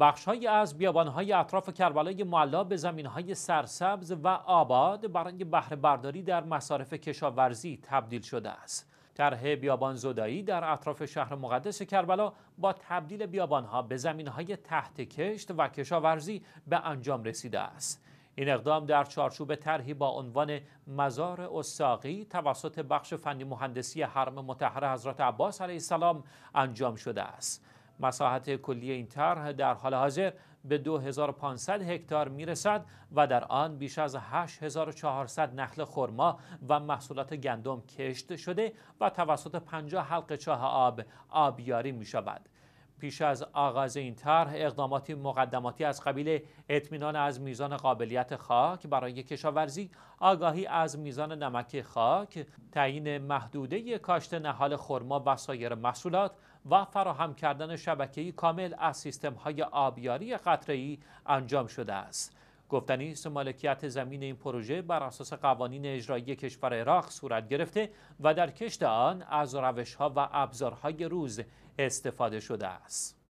بخشهایی از بیابانهای اطراف کربلای معلا به زمینهای سرسبز و آباد برای بهره برداری در مصارف کشاورزی تبدیل شده است. طرح بیابان زدایی در اطراف شهر مقدس کربلا با تبدیل بیابانها به زمینهای تحت کشت و کشاورزی به انجام رسیده است. این اقدام در چارچوب طرحی با عنوان مزار اساقی توسط بخش فنی مهندسی حرم متحر حضرت عباس علیه السلام انجام شده است. مساحت کلی این طرح در حال حاضر به 2500 هکتار میرسد و در آن بیش از 8400 نخل خرما و محصولات گندم کشت شده و توسط 50 حلقه چاه آب آبیاری می شود. پیش از آغاز این طرح اقداماتی مقدماتی از قبیل اطمینان از میزان قابلیت خاک برای کشاورزی آگاهی از میزان نمک خاک تعیین محدوده کاشت نهال خرما و سایر محصولات و فراهم کردن شبکه‌ای کامل از سیستم‌های آبیاری قطره‌ای انجام شده است گفتنی است مالکیت زمین این پروژه بر اساس قوانین اجرایی کشور عراق صورت گرفته و در کشت آن از روشها و ابزارهای روز استفاده شده است